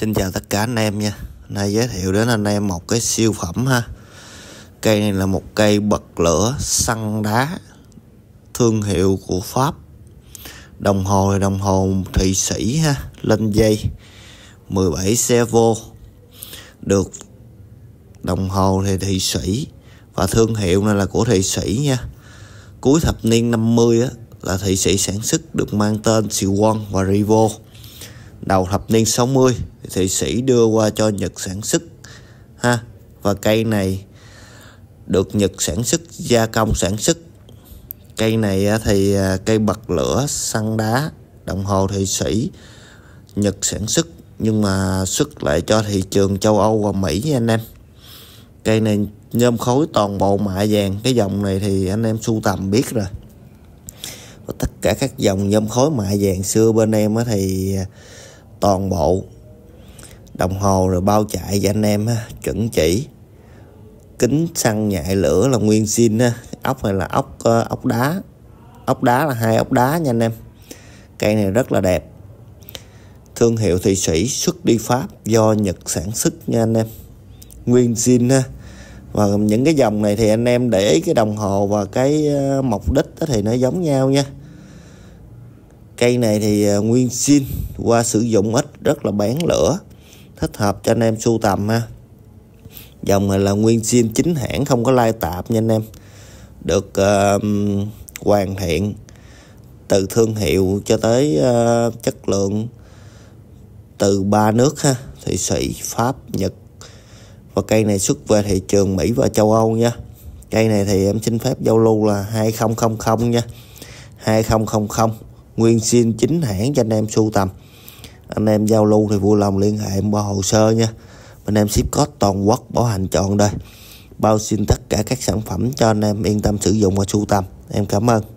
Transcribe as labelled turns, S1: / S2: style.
S1: Xin chào tất cả anh em nha Nay giới thiệu đến anh em một cái siêu phẩm ha Cây này là một cây bật lửa xăng đá Thương hiệu của Pháp Đồng hồ là đồng hồ thị sĩ ha Lên dây 17 xe vô Được Đồng hồ thì thị sĩ Và thương hiệu này là của thị sĩ nha Cuối thập niên 50 á, là thị sĩ sản xuất được mang tên siêu quân và Rivo đầu thập niên 60 thì Sĩ đưa qua cho Nhật sản xuất ha và cây này được Nhật sản xuất gia công sản xuất cây này thì à, cây bật lửa xăng đá đồng hồ thì Sĩ Nhật sản xuất nhưng mà xuất lại cho thị trường châu Âu và Mỹ nha anh em cây này nhôm khối toàn bộ mạ vàng cái dòng này thì anh em sưu tầm biết rồi và tất cả các dòng nhôm khối mạ vàng xưa bên em thì à, toàn bộ đồng hồ rồi bao chạy cho anh em ha, chuẩn chỉ kính xăng nhạy lửa là nguyên xin ha. ốc này là ốc ờ, ốc đá ốc đá là hai ốc đá nha anh em cây này rất là đẹp thương hiệu thụy sĩ xuất đi pháp do nhật sản xuất nha anh em nguyên zin ha và những cái dòng này thì anh em để cái đồng hồ và cái ờ, mục đích thì nó giống nhau nha cây này thì à, nguyên xin qua sử dụng ít rất là bán lửa thích hợp cho anh em sưu tầm ha dòng này là nguyên xin chính hãng không có lai tạp nha anh em được uh, hoàn thiện từ thương hiệu cho tới uh, chất lượng từ ba nước ha Thụy Sĩ Pháp Nhật và cây này xuất về thị trường Mỹ và châu Âu nha cây này thì em xin phép giao lưu là 2000 nha 2000 nguyên xin chính hãng cho anh em sưu tầm anh em giao lưu thì vui lòng liên hệ em qua hồ sơ nha bên em ship code toàn quốc bảo hành trọn đời bao xin tất cả các sản phẩm cho anh em yên tâm sử dụng và sưu tầm em cảm ơn